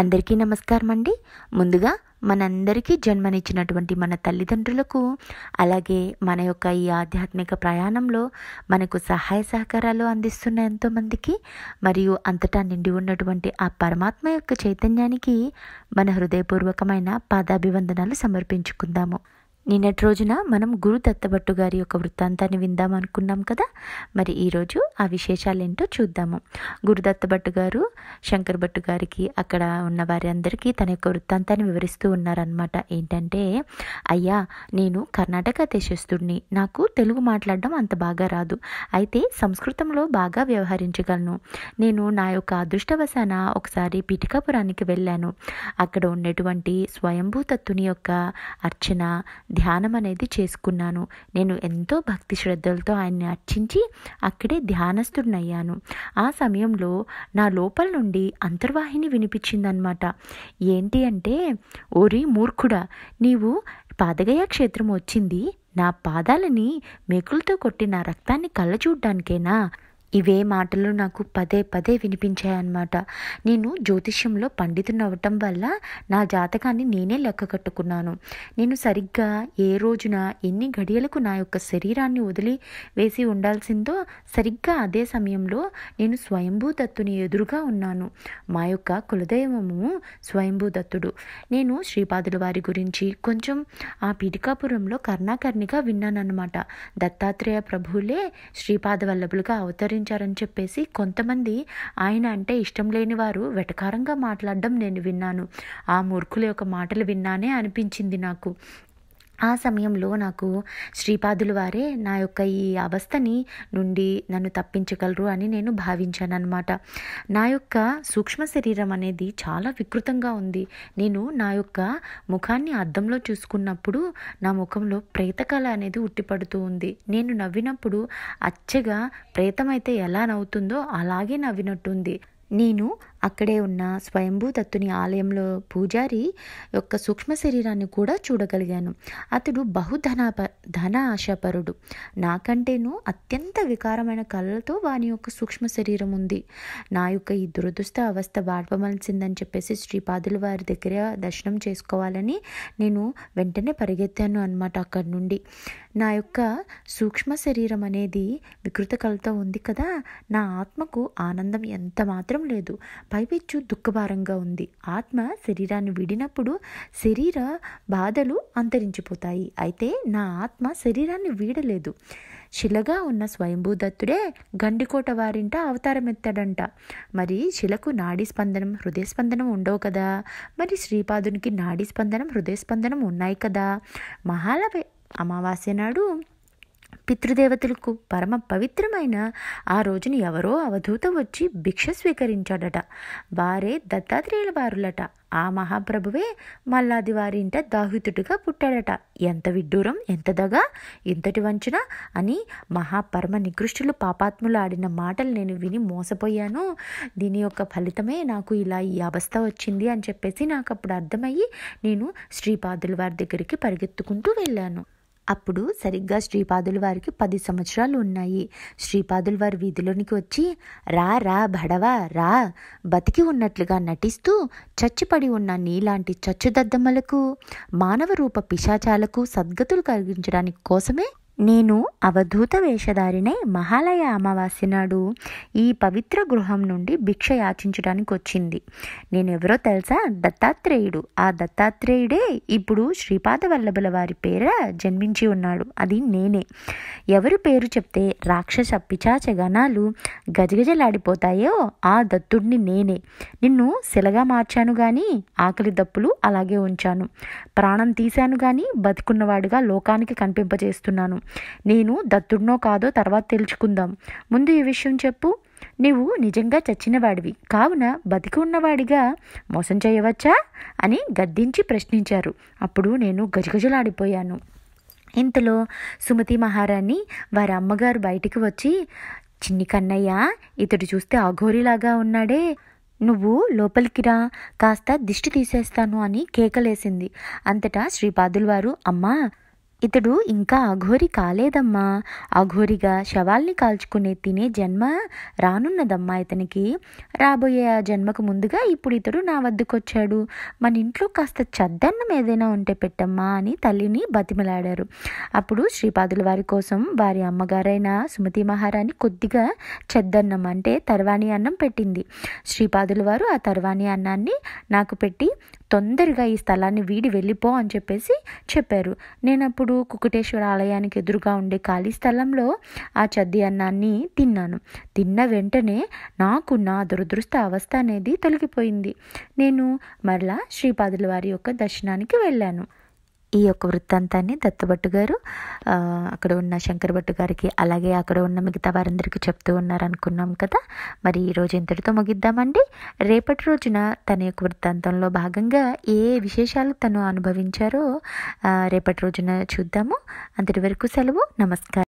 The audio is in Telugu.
అందరికీ నమస్కారం అండి ముందుగా మనందరికీ జన్మనిచ్చినటువంటి మన తల్లిదండ్రులకు అలాగే మన యొక్క ఈ ఆధ్యాత్మిక ప్రయాణంలో మనకు సహాయ సహకారాలు అందిస్తున్న ఎంతోమందికి మరియు అంతటా నిండి ఉన్నటువంటి ఆ పరమాత్మ యొక్క చైతన్యానికి మన హృదయపూర్వకమైన పాదాభివందనాలు సమర్పించుకుందాము నిన్నటి రోజున మనం గురు దత్తభట్టు గారి యొక్క వృత్తాంతాన్ని విందాం అనుకున్నాం కదా మరి ఈరోజు ఆ విశేషాలు ఏంటో చూద్దాము గురు దత్తభట్టు గారు శంకర్ భట్టు గారికి అక్కడ ఉన్న వారందరికీ తన యొక్క వృత్తాంతాన్ని వివరిస్తూ ఉన్నారనమాట ఏంటంటే అయ్యా నేను కర్ణాటక దేశస్తుడిని నాకు తెలుగు మాట్లాడడం అంత బాగా రాదు అయితే సంస్కృతంలో బాగా వ్యవహరించగలను నేను నా యొక్క అదృష్టవశాన ఒకసారి పిటికాపురానికి వెళ్ళాను అక్కడ ఉన్నటువంటి స్వయంభూతత్తుని యొక్క అర్చన ధ్యానం అనేది చేసుకున్నాను నేను ఎంతో భక్తి శ్రద్ధలతో ఆయన్ని అర్చించి అక్కడే ధ్యానస్తుడినయ్యాను ఆ సమయంలో నా లోపల నుండి అంతర్వాహిని వినిపించిందనమాట ఏంటి అంటే ఓరి మూర్ఖుడా నీవు పాదగయ క్షేత్రం వచ్చింది నా పాదాలని మెకులతో కొట్టి నా రక్తాన్ని కళ్ళ చూడ్డానికేనా ఇవే మాటలు నాకు పదే పదే వినిపించాయన్నమాట నేను జ్యోతిష్యంలో పండితుని అవ్వటం వల్ల నా జాతకాన్ని నేనే లెక్క కట్టుకున్నాను నేను సరిగ్గా ఏ రోజున ఎన్ని గడియలకు నా యొక్క శరీరాన్ని వదిలి వేసి ఉండాల్సిందో సరిగ్గా అదే సమయంలో నేను స్వయంభూదత్తుని ఎదురుగా ఉన్నాను మా యొక్క కులదైవము స్వయంభూదత్తుడు నేను శ్రీపాదుల వారి గురించి కొంచెం ఆ పీఠికాపురంలో కర్ణాకర్ణిగా విన్నానన్నమాట దత్తాత్రేయ ప్రభువులే శ్రీపాద వల్లభులుగా అవతరి తిరస్కరించారని చెప్పేసి కొంతమంది ఆయన అంటే ఇష్టం లేని వారు వెటకారంగా మాట్లాడడం నేను విన్నాను ఆ మూర్ఖుల యొక్క మాటలు విన్నానే అనిపించింది నాకు ఆ సమయంలో నాకు శ్రీపాదులు వారే నా యొక్క ఈ అవస్థని నుండి నన్ను తప్పించగలరు అని నేను భావించాను అనమాట నా యొక్క సూక్ష్మ శరీరం అనేది చాలా వికృతంగా ఉంది నేను నా యొక్క ముఖాన్ని అద్దంలో చూసుకున్నప్పుడు నా ముఖంలో ప్రేతకళ అనేది ఉట్టిపడుతూ ఉంది నేను నవ్వినప్పుడు అచ్చగా ప్రేతమైతే ఎలా నవ్వుతుందో అలాగే నవ్వినట్టుంది నేను అక్కడే ఉన్న స్వయంభూతత్తుని ఆలయంలో పూజారి యొక్క సూక్ష్మ శరీరాన్ని కూడా చూడగలిగాను అతడు బహుధన ధన ఆశాపరుడు నాకంటేనూ అత్యంత వికారమైన కళ్ళతో వాని యొక్క సూక్ష్మ శరీరం ఉంది నా యొక్క ఈ దురదృష్ట అవస్థ బాడవలసిందని చెప్పేసి శ్రీపాదుల వారి దగ్గర దర్శనం చేసుకోవాలని నేను వెంటనే పరిగెత్తాను అనమాట అక్కడి నుండి నా యొక్క సూక్ష్మ శరీరం అనేది వికృత కళతో ఉంది కదా నా ఆత్మకు ఆనందం ఎంత మాత్రం లేదు పైపెచ్చు దుఃఖభారంగా ఉంది ఆత్మ శరీరాన్ని వీడినప్పుడు శరీర బాధలు అంతరించిపోతాయి అయితే నా ఆత్మ శరీరాన్ని వీడలేదు శిలగా ఉన్న స్వయంభూదత్తుడే గండికోట వారింట అవతారమెత్తాడంట మరి శిలకు నాడీ స్పందనం హృదయ స్పందనం ఉండవు కదా మరి శ్రీపాదునికి నాడీ స్పందనం హృదయ స్పందనం ఉన్నాయి కదా మహాలభ అమావాస్య నాడు పితృదేవతలకు పరమ పవిత్రమైన ఆ రోజున ఎవరో అవధూత వచ్చి భిక్ష స్వీకరించాడట వారే దత్తాత్రేయుల వారులట ఆ మహాప్రభువే మల్లాది వారింట దాహితుడిగా పుట్టాడట ఎంత విడ్డూరం ఎంత దగ ఇంతటి వంచన అని మహాపరమ నికృష్టులు పాపాత్ములు ఆడిన మాటలు నేను విని మోసపోయాను దీని యొక్క ఫలితమే నాకు ఇలా ఈ అవస్థ వచ్చింది అని చెప్పేసి నాకు అప్పుడు అర్థమయ్యి నేను శ్రీపాదుల వారి దగ్గరికి పరిగెత్తుకుంటూ వెళ్ళాను అప్పుడు సరిగ్గా శ్రీపాదులు వారికి పది సంవత్సరాలు ఉన్నాయి శ్రీపాదులు వారి వీధిలోనికి వచ్చి రా రా బడవా రా బతికి ఉన్నట్లుగా నటిస్తూ చచ్చిపడి ఉన్న నీలాంటి చచ్చుదద్దమ్మలకు మానవ రూప పిశాచాలకు సద్గతులు కలిగించడానికి కోసమే నేను అవధూత వేషధారినై మహాలయ అమావాస్య నాడు ఈ పవిత్ర గృహం నుండి భిక్ష యాచించడానికి వచ్చింది నేను ఎవరో తెలుసా దత్తాత్రేయుడు ఆ దత్తాత్రేయుడే ఇప్పుడు శ్రీపాద వల్లభుల వారి పేర జన్మించి ఉన్నాడు అది నేనే ఎవరి పేరు చెప్తే రాక్షస పిచాచ గణాలు గజగజలాడిపోతాయో ఆ దత్తుడిని నేనే నిన్ను శిలగా మార్చాను కానీ ఆకలి దప్పులు అలాగే ఉంచాను ప్రాణం తీశాను కానీ బతుకున్నవాడుగా లోకానికి కనిపింపజేస్తున్నాను నేను దత్తుడినో కాదో తర్వాత తెలుసుకుందాం ముందు ఈ విషయం చెప్పు నీవు నిజంగా చచ్చినవాడివి కావున బతికి ఉన్నవాడిగా మోసం చేయవచ్చా అని గద్దించి ప్రశ్నించారు అప్పుడు నేను గజగజలాడిపోయాను ఇంతలో సుమతి మహారాణి వారి అమ్మగారు బయటికి వచ్చి చిన్ని కన్నయ్య ఇతడు చూస్తే అఘోరిలాగా ఉన్నాడే నువ్వు లోపలికి రా కాస్త దిష్టి తీసేస్తాను అని కేకలేసింది అంతటా శ్రీపాదులు వారు అమ్మా ఇతడు ఇంకా అఘోరి కాలేదమ్మా అఘోరిగా శవాల్ని కాల్చుకునే తినే జన్మ రానున్నదమ్మా ఇతనికి రాబోయే ఆ జన్మకు ముందుగా ఇప్పుడు ఇతడు నా వద్దకు వచ్చాడు మన ఇంట్లో కాస్త చద్దన్నం ఏదైనా ఉంటే పెట్టమ్మా అని తల్లిని బతిమలాడారు అప్పుడు శ్రీపాదుల వారి కోసం వారి అమ్మగారైన సుమతి మహారాణి కొద్దిగా చెద్దన్నం అంటే తర్వాణి అన్నం పెట్టింది శ్రీపాదుల వారు ఆ తర్వాణి అన్నాన్ని నాకు పెట్టి తొందరగా ఈ స్థలాన్ని వీడి వెళ్ళిపో అని చెప్పేసి చెప్పారు నేను అప్పుడు కుకుటేశ్వర ఆలయానికి ఎదురుగా ఉండే ఖాళీ స్థలంలో ఆ చద్ది అన్నాన్ని తిన్నాను తిన్న వెంటనే నాకు నా దురదృష్ట అవస్థ అనేది తొలగిపోయింది నేను మరలా శ్రీపాదుల వారి యొక్క దర్శనానికి వెళ్ళాను ఈ యొక్క వృత్తాంతాన్ని దత్తభట్టు గారు అక్కడ ఉన్న భట్టు గారికి అలాగే అక్కడ ఉన్న మిగతా వారందరికీ చెప్తూ ఉన్నారనుకున్నాం కదా మరి ఈరోజు ఇంతటితో ముగిద్దామండి రేపటి రోజున తన యొక్క వృత్తాంతంలో భాగంగా ఏ విశేషాలు తను అనుభవించారో రేపటి రోజున చూద్దాము అంతటి వరకు సెలవు నమస్కారం